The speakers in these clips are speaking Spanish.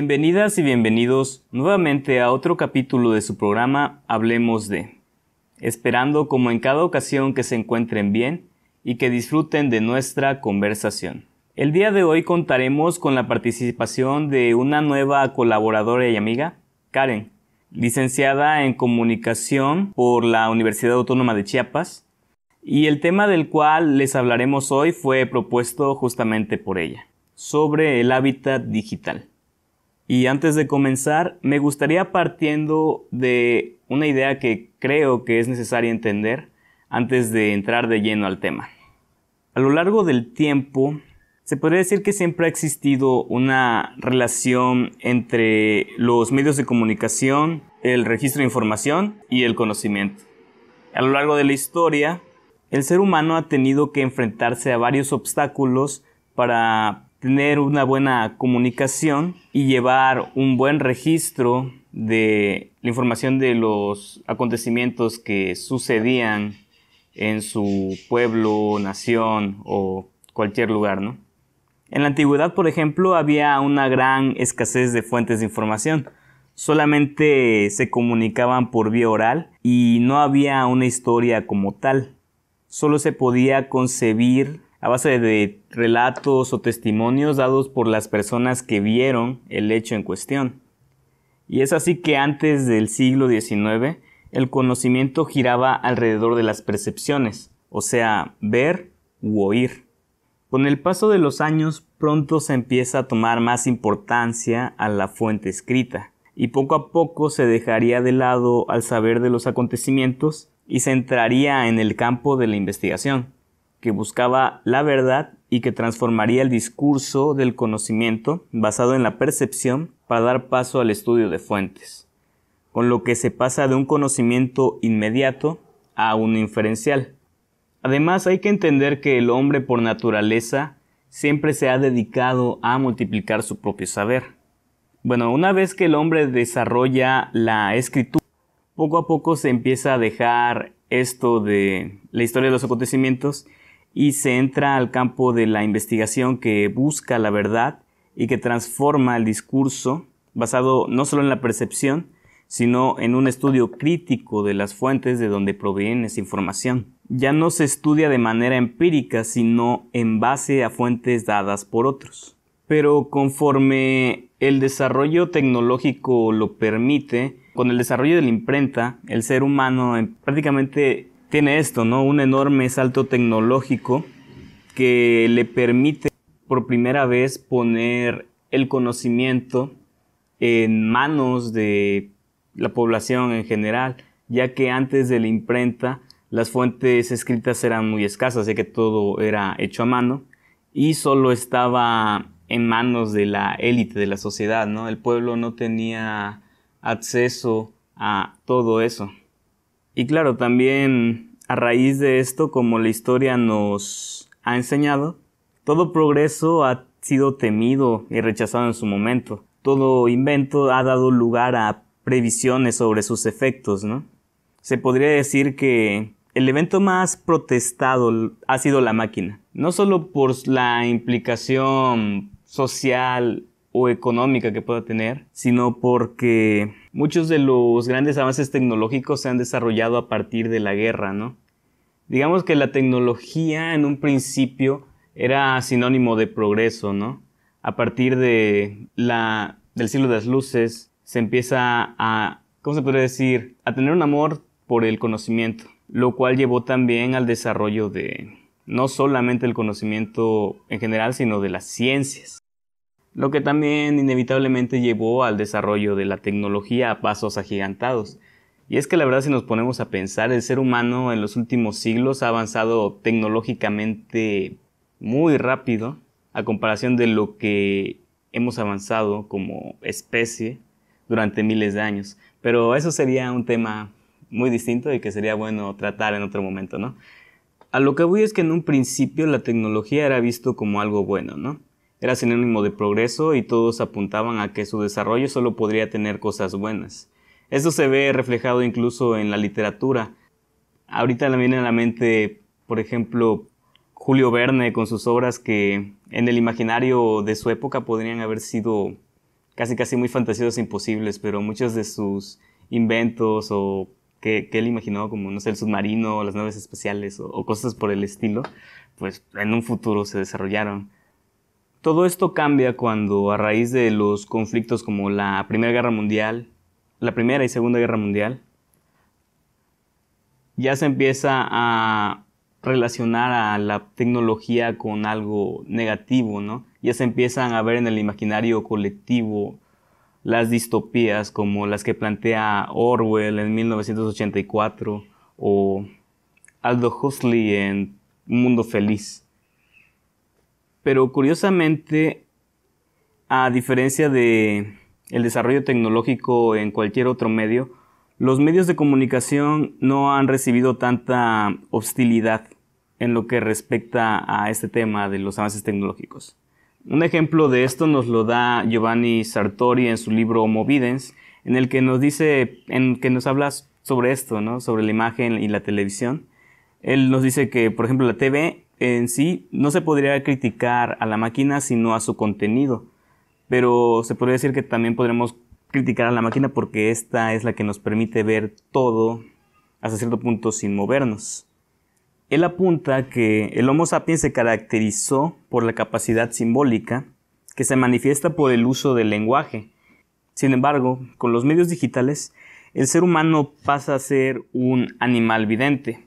Bienvenidas y bienvenidos nuevamente a otro capítulo de su programa Hablemos de, esperando como en cada ocasión que se encuentren bien y que disfruten de nuestra conversación. El día de hoy contaremos con la participación de una nueva colaboradora y amiga, Karen, licenciada en comunicación por la Universidad Autónoma de Chiapas, y el tema del cual les hablaremos hoy fue propuesto justamente por ella, sobre el hábitat digital. Y antes de comenzar, me gustaría partiendo de una idea que creo que es necesaria entender antes de entrar de lleno al tema. A lo largo del tiempo, se podría decir que siempre ha existido una relación entre los medios de comunicación, el registro de información y el conocimiento. A lo largo de la historia, el ser humano ha tenido que enfrentarse a varios obstáculos para tener una buena comunicación y llevar un buen registro de la información de los acontecimientos que sucedían en su pueblo, nación o cualquier lugar, ¿no? En la antigüedad, por ejemplo, había una gran escasez de fuentes de información. Solamente se comunicaban por vía oral y no había una historia como tal. Solo se podía concebir a base de relatos o testimonios dados por las personas que vieron el hecho en cuestión. Y es así que antes del siglo XIX el conocimiento giraba alrededor de las percepciones, o sea, ver u oír. Con el paso de los años pronto se empieza a tomar más importancia a la fuente escrita, y poco a poco se dejaría de lado al saber de los acontecimientos y se entraría en el campo de la investigación que buscaba la verdad y que transformaría el discurso del conocimiento basado en la percepción para dar paso al estudio de fuentes, con lo que se pasa de un conocimiento inmediato a un inferencial. Además hay que entender que el hombre por naturaleza siempre se ha dedicado a multiplicar su propio saber. Bueno, una vez que el hombre desarrolla la escritura, poco a poco se empieza a dejar esto de la historia de los acontecimientos y se entra al campo de la investigación que busca la verdad y que transforma el discurso basado no solo en la percepción, sino en un estudio crítico de las fuentes de donde proviene esa información. Ya no se estudia de manera empírica, sino en base a fuentes dadas por otros. Pero conforme el desarrollo tecnológico lo permite, con el desarrollo de la imprenta, el ser humano prácticamente tiene esto, ¿no? Un enorme salto tecnológico que le permite por primera vez poner el conocimiento en manos de la población en general, ya que antes de la imprenta las fuentes escritas eran muy escasas, ya que todo era hecho a mano y solo estaba en manos de la élite de la sociedad, ¿no? El pueblo no tenía acceso a todo eso. Y claro, también a raíz de esto, como la historia nos ha enseñado, todo progreso ha sido temido y rechazado en su momento. Todo invento ha dado lugar a previsiones sobre sus efectos, ¿no? Se podría decir que el evento más protestado ha sido la máquina, no solo por la implicación social o económica que pueda tener, sino porque muchos de los grandes avances tecnológicos se han desarrollado a partir de la guerra, ¿no? Digamos que la tecnología en un principio era sinónimo de progreso, ¿no? A partir de del siglo de las luces se empieza a, ¿cómo se podría decir? A tener un amor por el conocimiento, lo cual llevó también al desarrollo de no solamente el conocimiento en general, sino de las ciencias lo que también inevitablemente llevó al desarrollo de la tecnología a pasos agigantados. Y es que la verdad si nos ponemos a pensar, el ser humano en los últimos siglos ha avanzado tecnológicamente muy rápido a comparación de lo que hemos avanzado como especie durante miles de años. Pero eso sería un tema muy distinto y que sería bueno tratar en otro momento, ¿no? A lo que voy es que en un principio la tecnología era visto como algo bueno, ¿no? Era sinónimo de progreso y todos apuntaban a que su desarrollo solo podría tener cosas buenas. Esto se ve reflejado incluso en la literatura. Ahorita me viene a la mente, por ejemplo, Julio Verne con sus obras que en el imaginario de su época podrían haber sido casi casi muy fantasiosas e imposibles, pero muchos de sus inventos o que, él imaginó como, no sé, el submarino, las naves especiales o, cosas por el estilo, pues en un futuro se desarrollaron. Todo esto cambia cuando a raíz de los conflictos como la Primera Guerra Mundial, la Primera y Segunda Guerra Mundial, ya se empieza a relacionar a la tecnología con algo negativo, ¿no? Ya se empiezan a ver en el imaginario colectivo las distopías como las que plantea Orwell en 1984 o Aldo Huxley en Mundo Feliz. Pero curiosamente, a diferencia de el desarrollo tecnológico en cualquier otro medio, los medios de comunicación no han recibido tanta hostilidad en lo que respecta a este tema de los avances tecnológicos. Un ejemplo de esto nos lo da Giovanni Sartori en su libro Movidens, en el que nos dice, en que nos habla sobre esto, ¿no? sobre la imagen y la televisión. Él nos dice que, por ejemplo, la TV en sí no se podría criticar a la máquina sino a su contenido, pero se podría decir que también podremos criticar a la máquina porque esta es la que nos permite ver todo hasta cierto punto sin movernos. Él apunta que el Homo sapiens se caracterizó por la capacidad simbólica que se manifiesta por el uso del lenguaje. Sin embargo, con los medios digitales, el ser humano pasa a ser un animal vidente,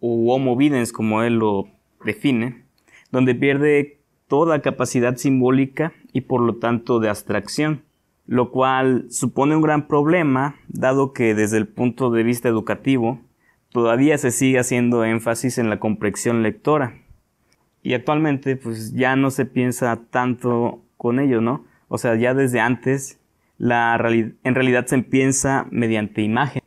o homo videns como él lo define, donde pierde toda capacidad simbólica y por lo tanto de abstracción, lo cual supone un gran problema, dado que desde el punto de vista educativo todavía se sigue haciendo énfasis en la comprensión lectora. Y actualmente pues ya no se piensa tanto con ello, ¿no? O sea, ya desde antes la en realidad se piensa mediante imagen.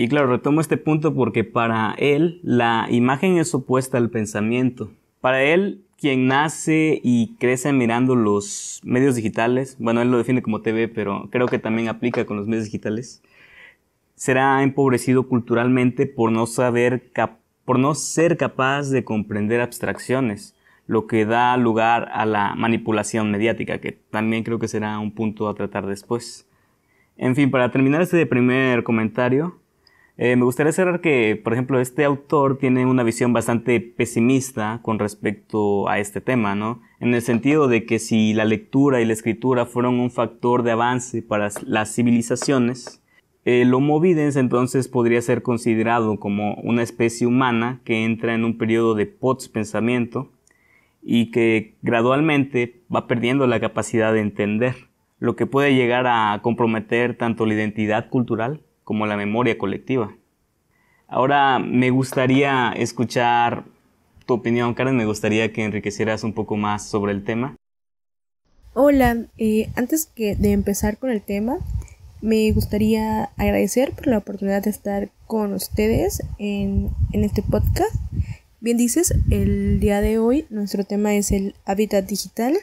Y claro, retomo este punto porque para él la imagen es opuesta al pensamiento. Para él, quien nace y crece mirando los medios digitales, bueno, él lo define como TV, pero creo que también aplica con los medios digitales, será empobrecido culturalmente por no saber por no ser capaz de comprender abstracciones, lo que da lugar a la manipulación mediática, que también creo que será un punto a tratar después. En fin, para terminar este primer comentario, eh, me gustaría cerrar que, por ejemplo, este autor tiene una visión bastante pesimista con respecto a este tema, ¿no? En el sentido de que si la lectura y la escritura fueron un factor de avance para las civilizaciones, el eh, Homo videns entonces podría ser considerado como una especie humana que entra en un periodo de post-pensamiento y que gradualmente va perdiendo la capacidad de entender, lo que puede llegar a comprometer tanto la identidad cultural como la memoria colectiva. Ahora me gustaría escuchar tu opinión, Karen, me gustaría que enriquecieras un poco más sobre el tema. Hola, eh, antes que de empezar con el tema, me gustaría agradecer por la oportunidad de estar con ustedes en, este podcast. Bien dices, el día de hoy nuestro tema es el hábitat digital.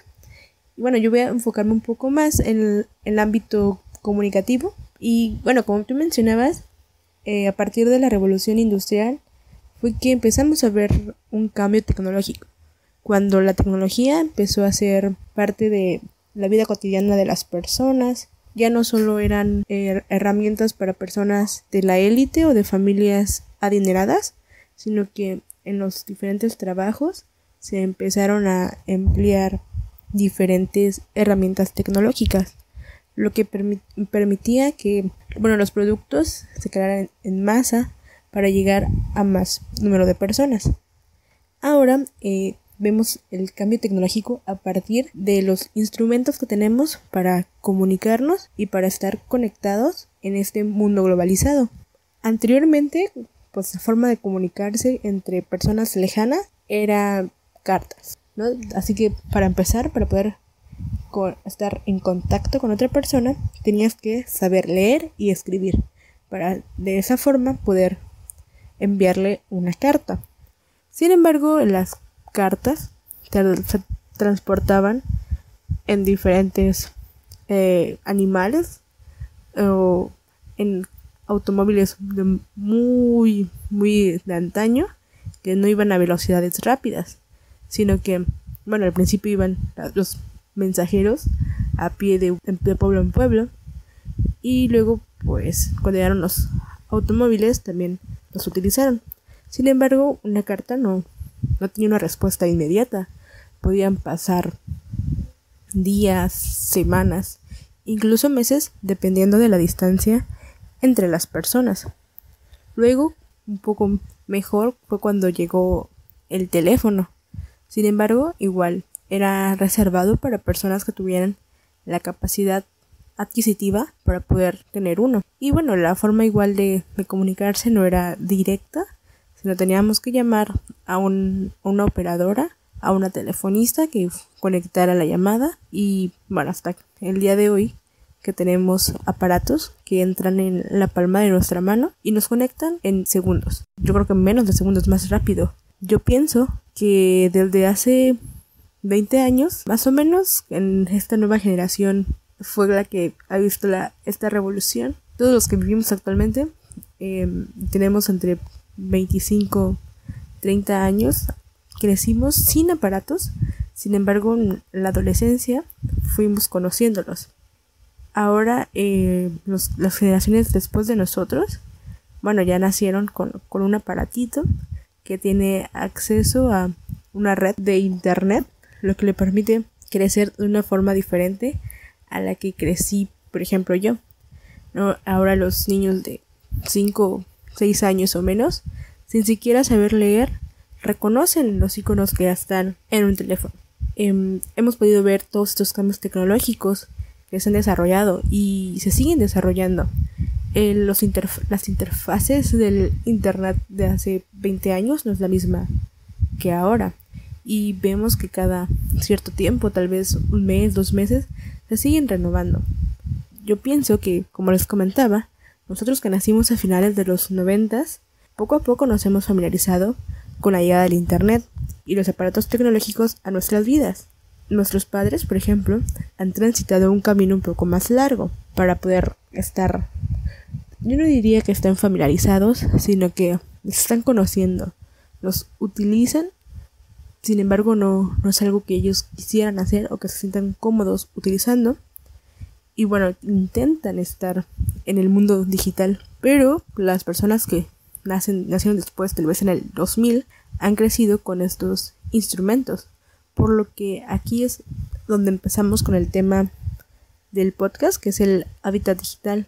bueno, yo voy a enfocarme un poco más en el ámbito comunicativo, y bueno, como tú mencionabas, eh, a partir de la revolución industrial fue que empezamos a ver un cambio tecnológico, cuando la tecnología empezó a ser parte de la vida cotidiana de las personas, ya no solo eran eh, herramientas para personas de la élite o de familias adineradas, sino que en los diferentes trabajos se empezaron a emplear diferentes herramientas tecnológicas lo que permitía que bueno, los productos se quedaran en masa para llegar a más número de personas. Ahora eh, vemos el cambio tecnológico a partir de los instrumentos que tenemos para comunicarnos y para estar conectados en este mundo globalizado. Anteriormente, pues la forma de comunicarse entre personas lejanas era cartas, Así que para empezar, para poder con, estar en contacto con otra persona, tenías que saber leer y escribir para de esa forma poder enviarle una carta. Sin embargo, las cartas se transportaban en diferentes eh, animales o en automóviles de muy, muy de antaño que no iban a velocidades rápidas, sino que, bueno, al principio iban los mensajeros a pie de, pueblo en pueblo. Y luego, pues, cuando llegaron los automóviles, también los utilizaron. Sin embargo, una carta no, no tenía una respuesta inmediata. Podían pasar días, semanas, incluso meses, dependiendo de la distancia entre las personas. Luego, un poco mejor fue cuando llegó el teléfono. Sin embargo, igual era reservado para personas que tuvieran la capacidad adquisitiva para poder tener uno. Y bueno, la forma igual de, comunicarse no era directa, sino teníamos que llamar a un, una operadora, a una telefonista que conectara la llamada y bueno, hasta el día de hoy que tenemos aparatos que entran en la palma de nuestra mano y nos conectan en segundos. Yo creo que menos de segundos más rápido. Yo pienso que desde hace 20 años, más o menos, en esta nueva generación fue la que ha visto la, esta revolución. Todos los que vivimos actualmente em, tenemos entre 25, 30 años, crecimos sin aparatos, sin embargo en la adolescencia fuimos conociéndolos. Ahora eh, las generaciones después de nosotros, bueno, ya nacieron con un aparatito que tiene acceso a una red de internet lo que le permite crecer de una forma diferente a la que crecí, por ejemplo, yo. Ahora los niños de 5, 6 años o menos, sin siquiera saber leer, reconocen los iconos que ya están en un teléfono. Em, hemos podido ver todos estos cambios tecnológicos que se han desarrollado y se siguen desarrollando. las interfaces del Internet de hace 20 años no es la misma que ahora y vemos que cada cierto tiempo, tal vez un mes, dos meses, se siguen renovando. Yo pienso que, como les comentaba, nosotros que nacimos a finales de los noventas, poco a poco nos hemos familiarizado con la llegada del Internet y los aparatos tecnológicos a nuestras vidas. Nuestros padres, por ejemplo, han transitado un camino un poco más largo para poder estar, yo no diría que están familiarizados, sino que están conociendo, los utilizan sin embargo, no, es algo que ellos quisieran hacer o que se sientan cómodos utilizando. Y bueno, intentan estar en el mundo digital. Pero las personas que nacen, nacieron después, tal vez en el 2000, han crecido con estos instrumentos. Por lo que aquí es donde empezamos con el tema del podcast, que es el hábitat digital.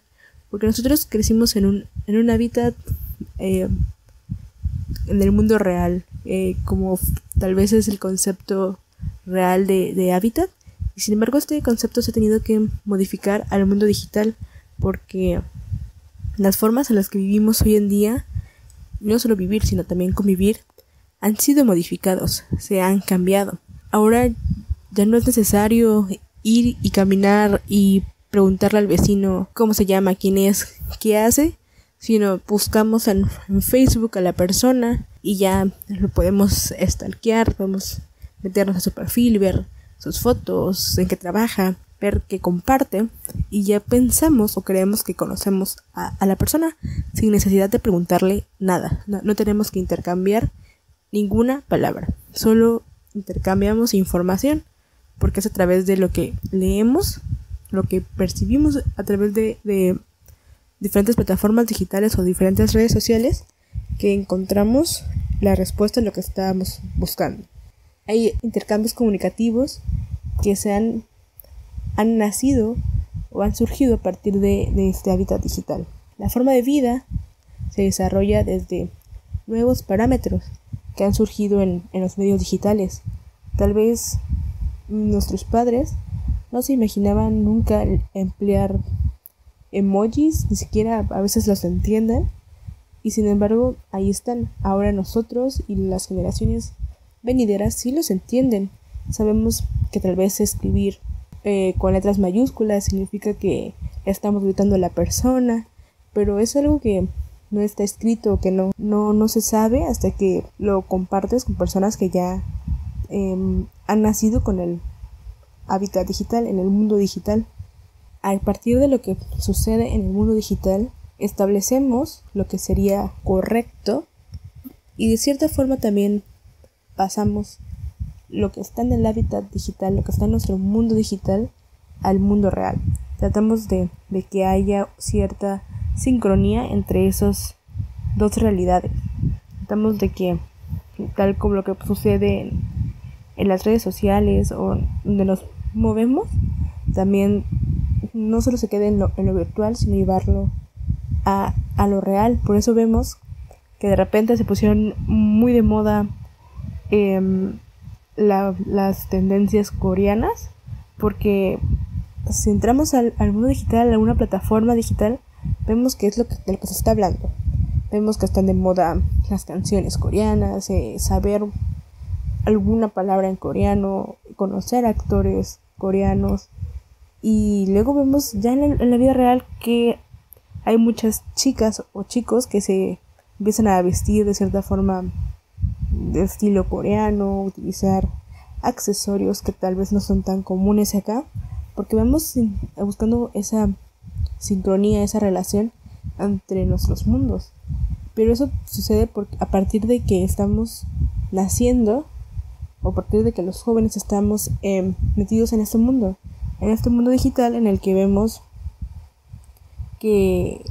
Porque nosotros crecimos en un, en un hábitat eh, en el mundo real, eh, como tal vez es el concepto real de, hábitat. Y sin embargo, este concepto se ha tenido que modificar al mundo digital porque las formas en las que vivimos hoy en día, no solo vivir, sino también convivir, han sido modificados, se han cambiado. Ahora ya no es necesario ir y caminar y preguntarle al vecino cómo se llama, quién es, qué hace, sino buscamos en, en Facebook a la persona y ya lo podemos stalkear, podemos meternos a su perfil, ver sus fotos, en qué trabaja, ver qué comparte y ya pensamos o creemos que conocemos a, a la persona sin necesidad de preguntarle nada. No, tenemos que intercambiar ninguna palabra, solo intercambiamos información porque es a través de lo que leemos, lo que percibimos a través de diferentes plataformas digitales o diferentes redes sociales que encontramos la respuesta a lo que estábamos buscando. Hay intercambios comunicativos que se han, nacido o han surgido a partir de, este hábitat digital. La forma de vida se desarrolla desde nuevos parámetros que han surgido en, en los medios digitales. Tal vez nuestros padres no se imaginaban nunca emplear emojis, ni siquiera a veces los entienden. Y sin embargo, ahí están. Ahora nosotros y las generaciones venideras sí los entienden. Sabemos que tal vez escribir eh, con letras mayúsculas significa que estamos gritando a la persona, pero es algo que no está escrito, que no, no, no se sabe hasta que lo compartes con personas que ya em, han nacido con el hábitat digital, en el mundo digital a partir de lo que sucede en el mundo digital, establecemos lo que sería correcto y de cierta forma también pasamos lo que está en el hábitat digital, lo que está en nuestro mundo digital, al mundo real. Tratamos de, que haya cierta sincronía entre esas dos realidades. Tratamos de que, tal como lo que sucede en, en las redes sociales o donde nos movemos, también no solo se quede en lo, virtual, sino llevarlo a, lo real. Por eso vemos que de repente se pusieron muy de moda em, las tendencias coreanas, porque pues, si entramos al, mundo digital, a alguna plataforma digital, vemos que es lo que, de lo que se está hablando. Vemos que están de moda las canciones coreanas, eh, saber alguna palabra en coreano, conocer actores coreanos, y luego vemos ya en, la vida real que hay muchas chicas o chicos que se empiezan a vestir de cierta forma de estilo coreano, utilizar accesorios que tal vez no son tan comunes acá, porque vamos buscando esa sincronía, esa relación entre nuestros mundos. Pero eso sucede a partir de que estamos naciendo, o a partir de que los jóvenes estamos em, metidos en este mundo en este mundo digital en el que vemos que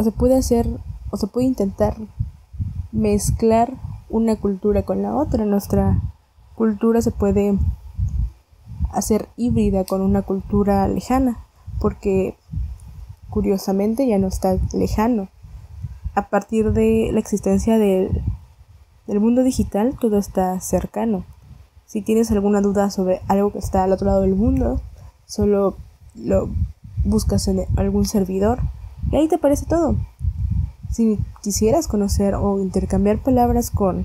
se puede hacer o se puede intentar mezclar una cultura con la otra. Nuestra cultura se puede hacer híbrida con una cultura lejana, porque curiosamente ya no está lejano. A partir de la existencia del, del mundo digital, todo está cercano. Si tienes alguna duda sobre algo que está al otro lado del mundo, solo lo buscas en algún servidor y ahí te aparece todo. Si quisieras conocer o intercambiar palabras con,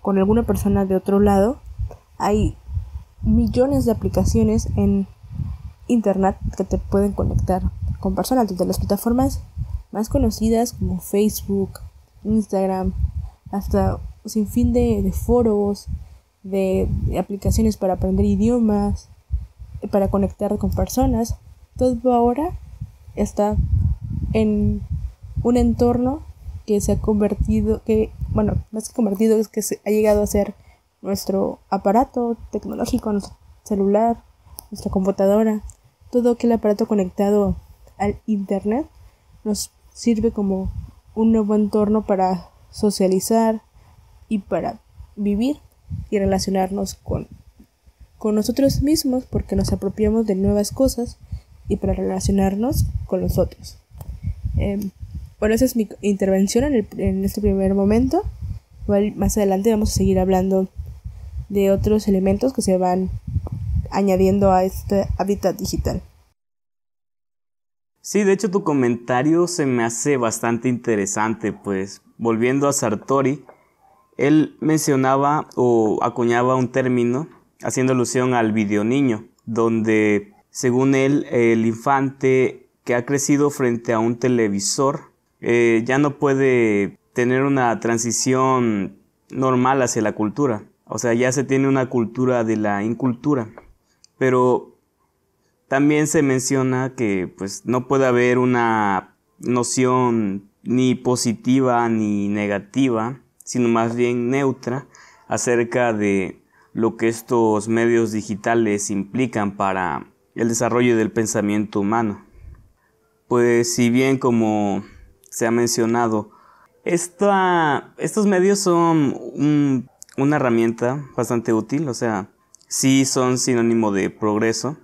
con alguna persona de otro lado, hay millones de aplicaciones en internet que te pueden conectar con personas desde las plataformas más conocidas como Facebook, Instagram, hasta sin fin de foros, de aplicaciones para aprender idiomas, para conectar con personas, todo ahora está en un entorno que se ha convertido, que, bueno, más que convertido, es que se ha llegado a ser nuestro aparato tecnológico, nuestro celular, nuestra computadora, todo aquel aparato conectado al Internet nos sirve como un nuevo entorno para socializar y para vivir y relacionarnos con, con nosotros mismos porque nos apropiamos de nuevas cosas y para relacionarnos con los otros. Em, bueno, esa es mi intervención en, el, en este primer momento. más adelante vamos a seguir hablando de otros elementos que se van añadiendo a este hábitat digital. Sí, de hecho tu comentario se me hace bastante interesante, pues volviendo a Sartori, él mencionaba o acuñaba un término haciendo alusión al video niño, donde según él el infante que ha crecido frente a un televisor eh, ya no puede tener una transición normal hacia la cultura. O sea, ya se tiene una cultura de la incultura. Pero también se menciona que pues no puede haber una noción ni positiva ni negativa sino más bien neutra acerca de lo que estos medios digitales implican para el desarrollo del pensamiento humano. Pues si bien como se ha mencionado, estos medios son una herramienta bastante útil, o sea, sí son sinónimo de progreso,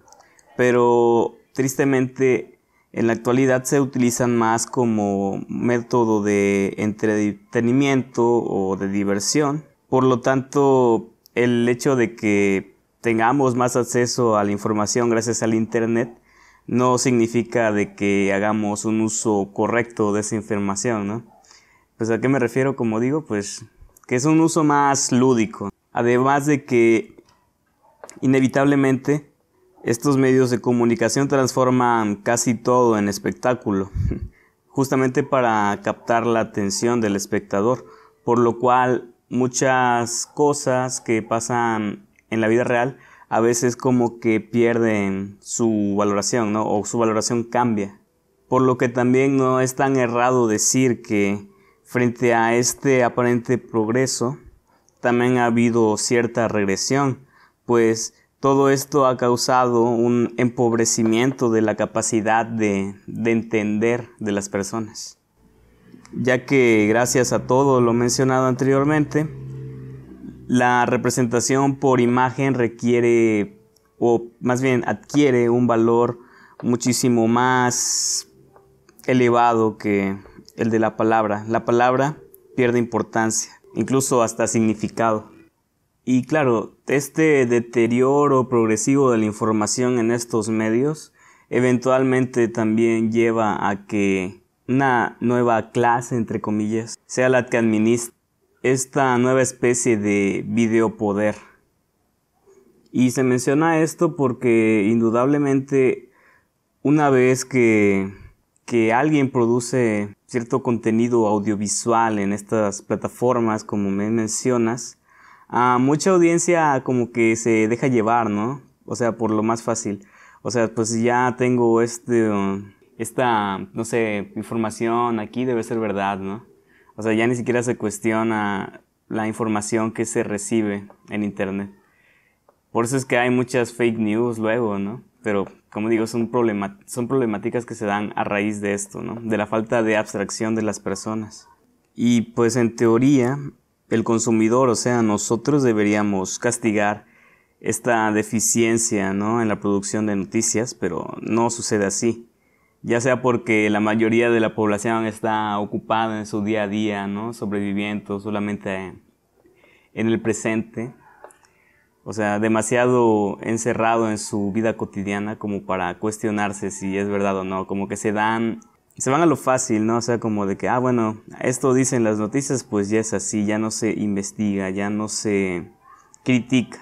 pero tristemente en la actualidad se utilizan más como método de entretenimiento o de diversión. Por lo tanto, el hecho de que tengamos más acceso a la información gracias al Internet no significa de que hagamos un uso correcto de esa información, Pues a qué me refiero, como digo, pues que es un uso más lúdico. Además de que inevitablemente estos medios de comunicación transforman casi todo en espectáculo, justamente para captar la atención del espectador, por lo cual muchas cosas que pasan en la vida real a veces como que pierden su valoración, O su valoración cambia. Por lo que también no es tan errado decir que frente a este aparente progreso, también ha habido cierta regresión, pues todo esto ha causado un empobrecimiento de la capacidad de, entender de las personas, ya que gracias a todo lo mencionado anteriormente, la representación por imagen requiere, o más bien adquiere un valor muchísimo más elevado que el de la palabra. La palabra pierde importancia, incluso hasta significado. Y claro, este deterioro progresivo de la información en estos medios eventualmente también lleva a que una nueva clase, entre comillas, sea la que administra esta nueva especie de videopoder. Y se menciona esto porque indudablemente una vez que, que alguien produce cierto contenido audiovisual en estas plataformas, como me mencionas, a mucha audiencia como que se deja llevar, ¿no? O sea, por lo más fácil. O sea, pues ya tengo este, um, esta, no sé, información aquí debe ser verdad, ¿no? O sea, ya ni siquiera se cuestiona la información que se recibe en Internet. Por eso es que hay muchas fake news luego, ¿no? Pero, como digo, son, problema son problemáticas que se dan a raíz de esto, ¿no? De la falta de abstracción de las personas. Y pues en teoría, el consumidor, o sea, nosotros deberíamos castigar esta deficiencia ¿no? en la producción de noticias, pero no sucede así. Ya sea porque la mayoría de la población está ocupada en su día a día, ¿no? sobreviviendo solamente en el presente, o sea, demasiado encerrado en su vida cotidiana como para cuestionarse si es verdad o no, como que se dan se van a lo fácil, ¿no? O sea, como de que, ah, bueno, esto dicen las noticias, pues ya es así, ya no se investiga, ya no se critica.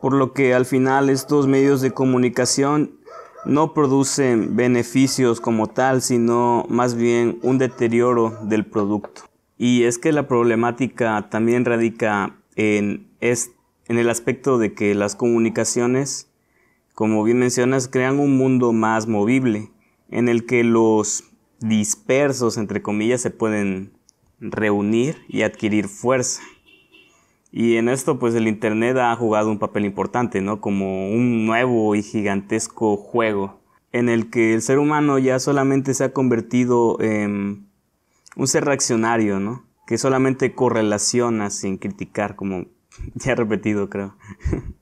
Por lo que al final estos medios de comunicación no producen beneficios como tal, sino más bien un deterioro del producto. Y es que la problemática también radica en, en el aspecto de que las comunicaciones, como bien mencionas, crean un mundo más movible en el que los dispersos, entre comillas, se pueden reunir y adquirir fuerza. Y en esto pues el Internet ha jugado un papel importante, ¿no? Como un nuevo y gigantesco juego en el que el ser humano ya solamente se ha convertido en un ser reaccionario, ¿no? Que solamente correlaciona sin criticar, como ya he repetido creo.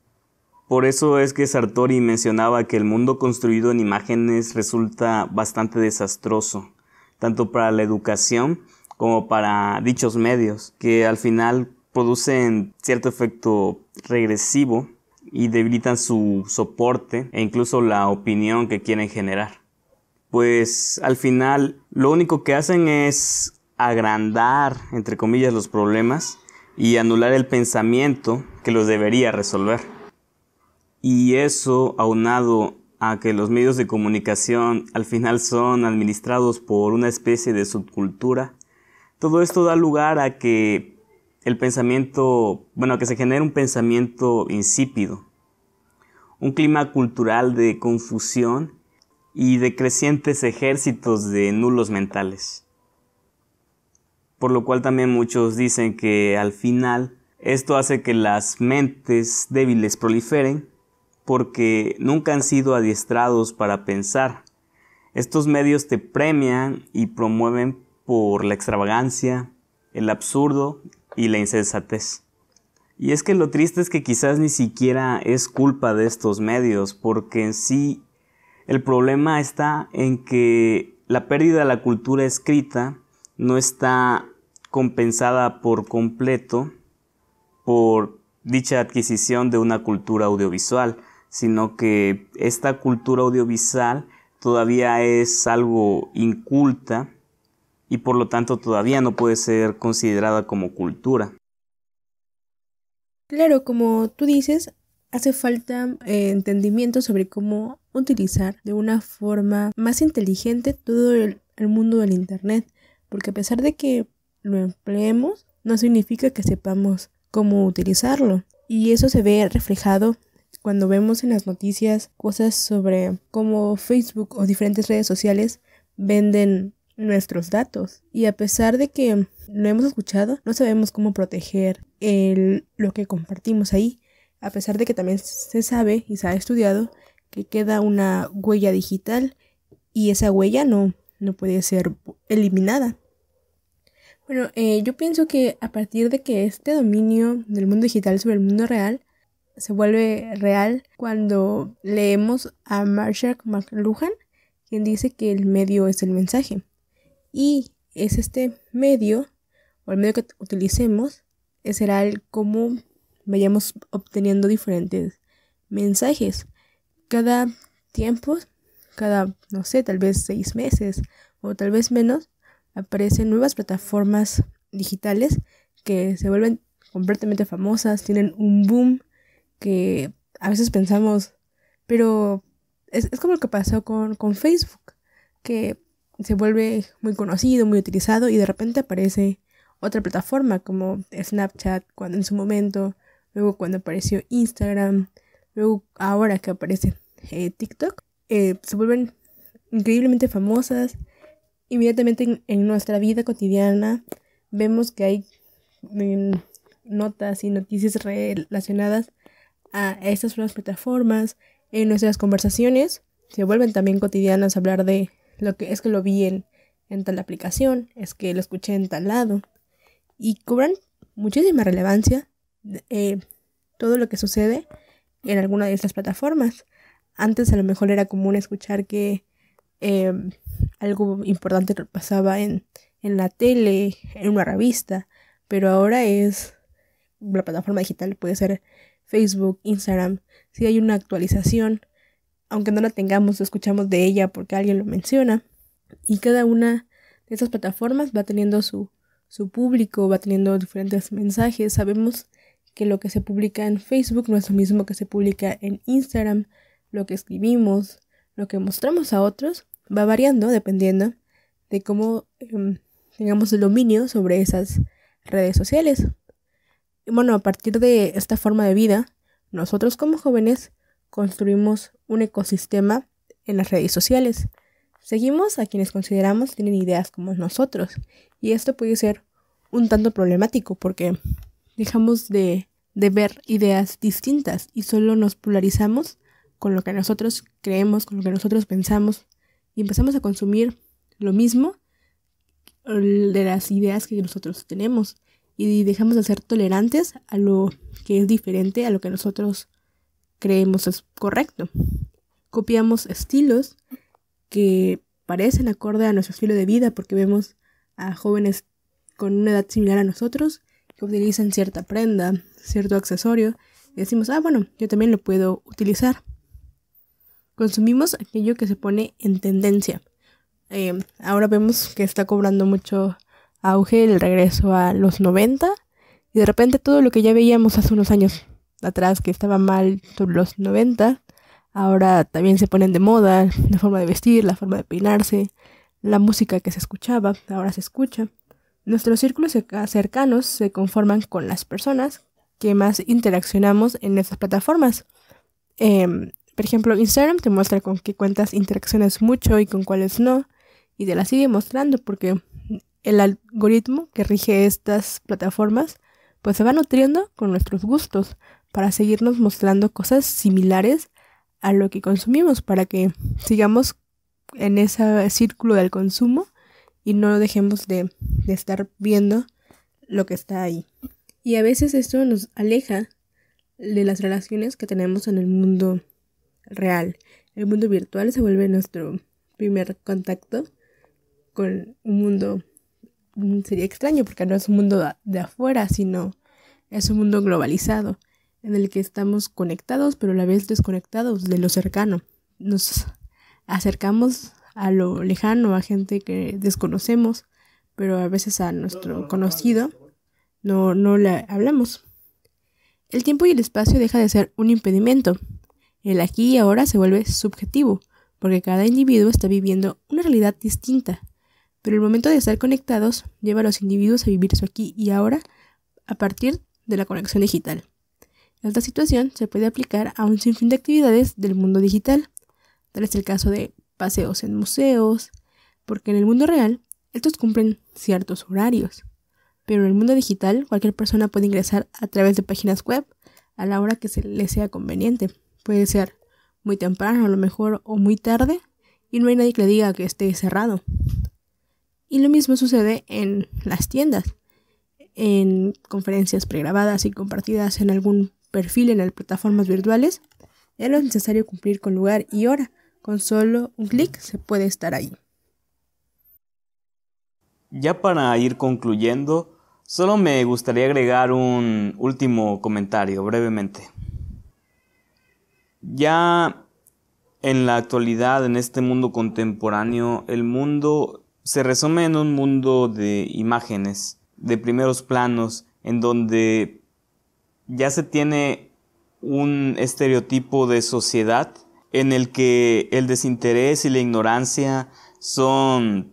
Por eso es que Sartori mencionaba que el mundo construido en imágenes resulta bastante desastroso, tanto para la educación como para dichos medios, que al final producen cierto efecto regresivo y debilitan su soporte e incluso la opinión que quieren generar. Pues al final lo único que hacen es agrandar, entre comillas, los problemas y anular el pensamiento que los debería resolver. Y eso aunado a que los medios de comunicación al final son administrados por una especie de subcultura, todo esto da lugar a que el pensamiento, bueno, que se genere un pensamiento insípido, un clima cultural de confusión y de crecientes ejércitos de nulos mentales. Por lo cual también muchos dicen que al final esto hace que las mentes débiles proliferen porque nunca han sido adiestrados para pensar. Estos medios te premian y promueven por la extravagancia, el absurdo y la insensatez. Y es que lo triste es que quizás ni siquiera es culpa de estos medios, porque en sí el problema está en que la pérdida de la cultura escrita no está compensada por completo por dicha adquisición de una cultura audiovisual, sino que esta cultura audiovisual todavía es algo inculta y por lo tanto todavía no puede ser considerada como cultura. Claro, como tú dices, hace falta eh, entendimiento sobre cómo utilizar de una forma más inteligente todo el, el mundo del Internet, porque a pesar de que lo empleemos, no significa que sepamos cómo utilizarlo. Y eso se ve reflejado cuando vemos en las noticias cosas sobre cómo Facebook o diferentes redes sociales venden nuestros datos. Y a pesar de que lo hemos escuchado, no sabemos cómo proteger lo que compartimos ahí. A pesar de que también se sabe y se ha estudiado que queda una huella digital y esa huella no, no puede ser eliminada. Bueno, eh, yo pienso que a partir de que este dominio del mundo digital sobre el mundo real se vuelve real cuando leemos a Marshall McLuhan, quien dice que el medio es el mensaje. Y es este medio, o el medio que utilicemos, eh, será el cómo vayamos obteniendo diferentes mensajes. Cada tiempo, cada, no sé, tal vez seis meses o tal vez menos, aparecen nuevas plataformas digitales que se vuelven completamente famosas, tienen un boom que a veces pensamos, pero es, es como lo que pasó con, Facebook, que se vuelve muy conocido, muy utilizado y de repente aparece otra plataforma como Snapchat cuando en su momento, luego cuando apareció Instagram, luego ahora que aparece eh, TikTok, eh, se vuelven increíblemente famosas. Inmediatamente en, nuestra vida cotidiana vemos que hay mm, notas y noticias relacionadas a estas nuevas plataformas, en nuestras conversaciones, se vuelven también cotidianas hablar de lo que es que lo vi en, tal aplicación, es que lo escuché en tal lado, y cobran muchísima relevancia eh, todo lo que sucede en alguna de estas plataformas. Antes a lo mejor era común escuchar que em, algo importante pasaba en, en la tele, en una revista, pero ahora es la plataforma digital puede ser Facebook, Instagram, si hay una actualización, aunque no la tengamos, escuchamos de ella porque alguien lo menciona. Y cada una de esas plataformas va teniendo su, su público, va teniendo diferentes mensajes. Sabemos que lo que se publica en Facebook no es lo mismo que se publica en Instagram, lo que escribimos, lo que mostramos a otros, va variando dependiendo de cómo em, tengamos el dominio sobre esas redes sociales bueno, a partir de esta forma de vida, nosotros como jóvenes construimos un ecosistema en las redes sociales. Seguimos a quienes consideramos tienen ideas como nosotros. Y esto puede ser un tanto problemático porque dejamos de, de ver ideas distintas y solo nos polarizamos con lo que nosotros creemos, con lo que nosotros pensamos y empezamos a consumir lo mismo de las ideas que nosotros tenemos y dejamos de ser tolerantes a lo que es diferente a lo que nosotros creemos es correcto. Copiamos estilos que parecen acorde a nuestro estilo de vida porque vemos a jóvenes con una edad similar a nosotros que utilizan cierta prenda, cierto accesorio y decimos, ah, bueno, yo también lo puedo utilizar. Consumimos aquello que se pone en tendencia. Eh, ahora vemos que está cobrando mucho auge el regreso a los 90 y de repente todo lo que ya veíamos hace unos años atrás que estaba mal los 90, ahora también se ponen de moda la forma de vestir, la forma de peinarse, la música que se escuchaba, ahora se escucha. Nuestros círculos cercanos se conforman con las personas que más interaccionamos en estas plataformas. Em, por ejemplo, Instagram te muestra con qué cuentas interaccionas mucho y con cuáles no, y te las sigue mostrando porque el algoritmo que rige estas plataformas pues se va nutriendo con nuestros gustos para seguirnos mostrando cosas similares a lo que consumimos para que sigamos en ese círculo del consumo y no dejemos de, estar viendo lo que está ahí. Y a veces esto nos aleja de las relaciones que tenemos en el mundo real. El mundo virtual se vuelve nuestro primer contacto con un mundo Mm, sería extraño porque no es un mundo de afuera, sino es un mundo globalizado, en el que estamos conectados, pero a la vez desconectados de lo cercano. Nos acercamos a lo lejano, a gente que desconocemos, pero a veces a nuestro conocido no, no le hablamos. El tiempo y el espacio deja de ser un impedimento. El aquí y ahora se vuelve subjetivo, porque cada individuo está viviendo una realidad distinta, pero el momento de estar conectados lleva a los individuos a vivir su aquí y ahora a partir de la conexión digital. Esta situación se puede aplicar a un sinfín de actividades del mundo digital, tal es el caso de paseos en museos, porque en el mundo real estos cumplen ciertos horarios, pero en el mundo digital cualquier persona puede ingresar a través de páginas web a la hora que se le sea conveniente. Puede ser muy temprano a lo mejor o muy tarde y no hay nadie que le diga que esté cerrado. Y lo mismo sucede en las tiendas, en conferencias pregrabadas y compartidas en algún perfil en las plataformas virtuales. Ya es necesario cumplir con lugar y hora, con solo un clic se puede estar ahí. Ya para ir concluyendo, solo me gustaría agregar un último comentario brevemente. Ya en la actualidad, en este mundo contemporáneo, el mundo se resume en un mundo de imágenes, de primeros planos, en donde ya se tiene un estereotipo de sociedad en el que el desinterés y la ignorancia son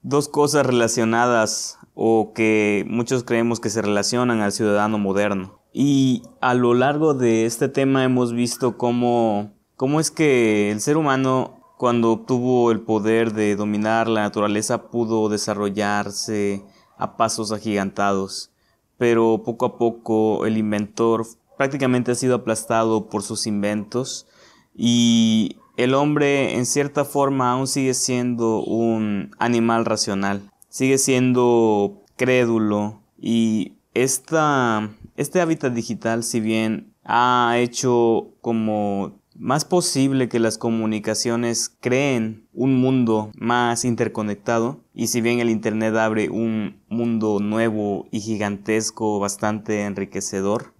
dos cosas relacionadas o que muchos creemos que se relacionan al ciudadano moderno. Y a lo largo de este tema hemos visto cómo, cómo es que el ser humano cuando obtuvo el poder de dominar la naturaleza pudo desarrollarse a pasos agigantados, pero poco a poco el inventor prácticamente ha sido aplastado por sus inventos y el hombre en cierta forma aún sigue siendo un animal racional, sigue siendo crédulo y este hábitat digital si bien ha hecho como más posible que las comunicaciones creen un mundo más interconectado y si bien el Internet abre un mundo nuevo y gigantesco bastante enriquecedor,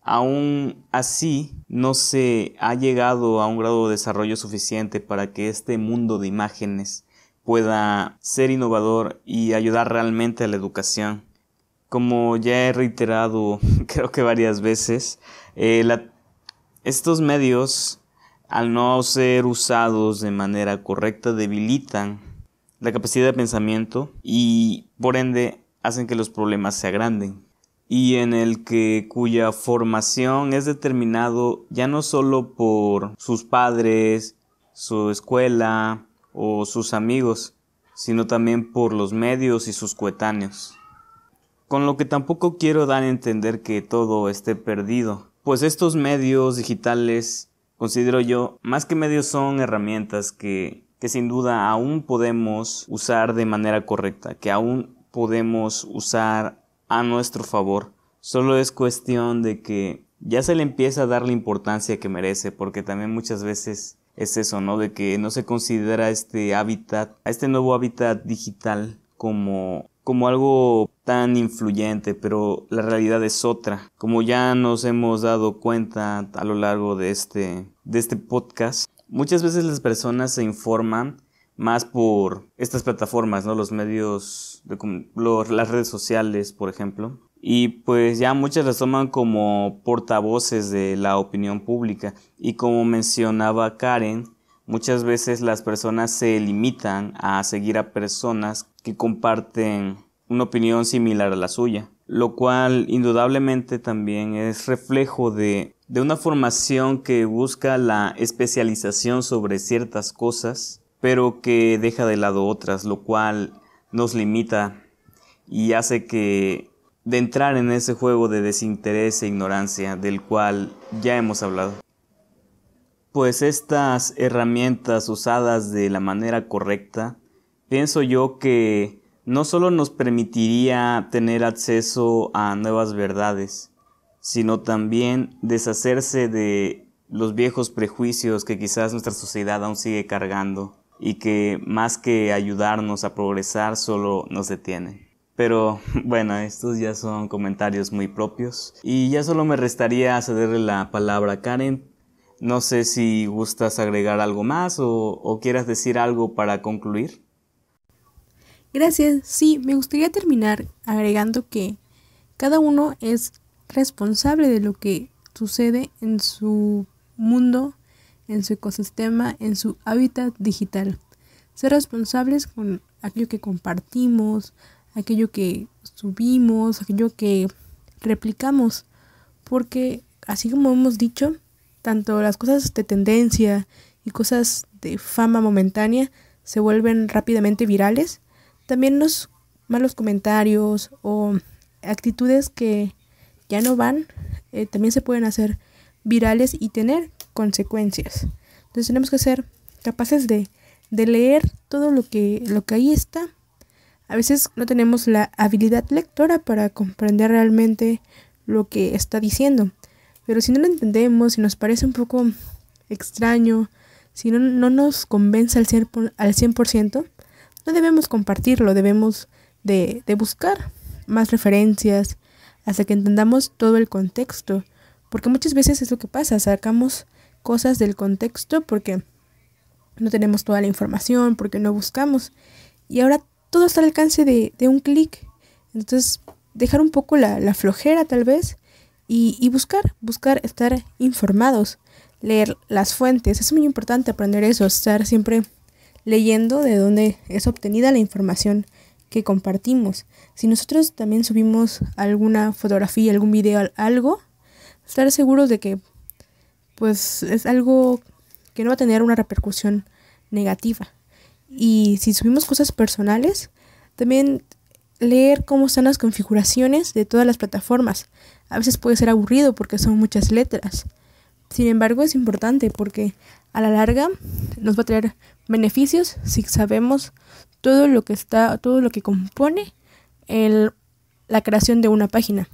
aún así no se ha llegado a un grado de desarrollo suficiente para que este mundo de imágenes pueda ser innovador y ayudar realmente a la educación. Como ya he reiterado creo que varias veces, eh, estos medios al no ser usados de manera correcta, debilitan la capacidad de pensamiento y por ende hacen que los problemas se agranden y en el que cuya formación es determinado ya no solo por sus padres, su escuela o sus amigos, sino también por los medios y sus coetáneos. Con lo que tampoco quiero dar a entender que todo esté perdido, pues estos medios digitales considero yo, más que medios son herramientas que, que sin duda aún podemos usar de manera correcta, que aún podemos usar a nuestro favor. Solo es cuestión de que ya se le empieza a dar la importancia que merece, porque también muchas veces es eso, ¿no? De que no se considera este hábitat, a este nuevo hábitat digital como como algo tan influyente, pero la realidad es otra. Como ya nos hemos dado cuenta a lo largo de este, de este podcast, muchas veces las personas se informan más por estas plataformas, ¿no? Los medios, de, las redes sociales, por ejemplo. Y pues ya muchas las toman como portavoces de la opinión pública. Y como mencionaba Karen, Muchas veces las personas se limitan a seguir a personas que comparten una opinión similar a la suya, lo cual indudablemente también es reflejo de, una formación que busca la especialización sobre ciertas cosas, pero que deja de lado otras, lo cual nos limita y hace que de entrar en ese juego de desinterés e ignorancia del cual ya hemos hablado. Pues estas herramientas usadas de la manera correcta, pienso yo que no solo nos permitiría tener acceso a nuevas verdades, sino también deshacerse de los viejos prejuicios que quizás nuestra sociedad aún sigue cargando y que más que ayudarnos a progresar solo nos detiene... Pero bueno, estos ya son comentarios muy propios y ya solo me restaría cederle la palabra a Karen no sé si gustas agregar algo más o, quieras decir algo para concluir. Gracias. Sí, me gustaría terminar agregando que cada uno es responsable de lo que sucede en su mundo, en su ecosistema, en su hábitat digital. Ser responsables con aquello que compartimos, aquello que subimos, aquello que replicamos, porque así como hemos dicho, tanto las cosas de tendencia y cosas de fama momentánea se vuelven rápidamente virales, también los malos comentarios o actitudes que ya no van eh, también se pueden hacer virales y tener consecuencias. Entonces tenemos que ser capaces de, de leer todo lo que, lo que ahí está. A veces no tenemos la habilidad lectora para comprender realmente lo que está diciendo. Pero si no lo entendemos, si nos parece un poco extraño, si no, no nos convence al 100%, al no debemos compartirlo, debemos de, de buscar más referencias hasta que entendamos todo el contexto. Porque muchas veces es lo que pasa, sacamos cosas del contexto porque no tenemos toda la información, porque no buscamos. Y ahora todo está al alcance de, un clic. Entonces, dejar un poco la flojera tal vez y, buscar, buscar estar informados, leer las fuentes. Es muy importante aprender eso, estar siempre leyendo de dónde es obtenida la información que compartimos. Si nosotros también subimos alguna fotografía, algún video, algo, estar seguros de que pues es algo que no va a tener una repercusión negativa. Y si subimos cosas personales, también leer cómo están las configuraciones de todas las plataformas. A veces puede ser aburrido porque son muchas letras. Sin embargo, es importante porque a la larga nos va a traer beneficios si sabemos todo lo que está, todo lo que compone el, la creación de una página.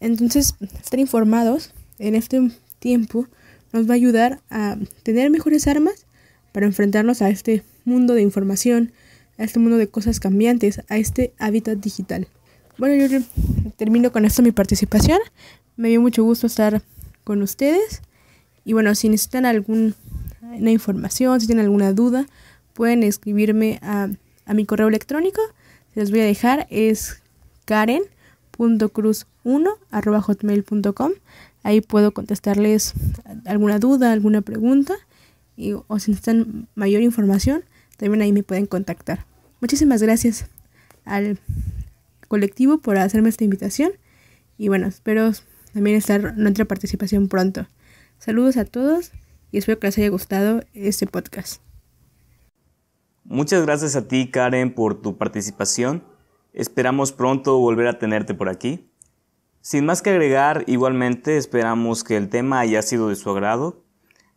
Entonces, estar informados en este tiempo nos va a ayudar a tener mejores armas para enfrentarnos a este mundo de información, a este mundo de cosas cambiantes, a este hábitat digital. Bueno, yo termino con esto mi participación. Me dio mucho gusto estar con ustedes. Y bueno, si necesitan alguna información, si tienen alguna duda, pueden escribirme a, a mi correo electrónico. ...les voy a dejar. Es karen.cruz1.hotmail.com. Ahí puedo contestarles alguna duda, alguna pregunta. o si necesitan mayor información, también ahí me pueden contactar. Muchísimas gracias al colectivo por hacerme esta invitación y bueno, espero también estar en otra participación pronto. Saludos a todos y espero que les haya gustado este podcast. Muchas gracias a ti Karen por tu participación. Esperamos pronto volver a tenerte por aquí. Sin más que agregar, igualmente esperamos que el tema haya sido de su agrado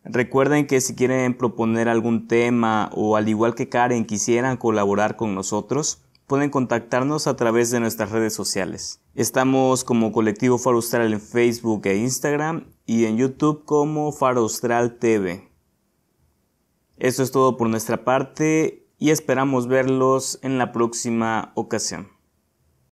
Recuerden que si quieren proponer algún tema o al igual que Karen quisieran colaborar con nosotros, pueden contactarnos a través de nuestras redes sociales. Estamos como Colectivo Faro Austral en Facebook e Instagram y en YouTube como Faro Austral TV. Eso es todo por nuestra parte y esperamos verlos en la próxima ocasión.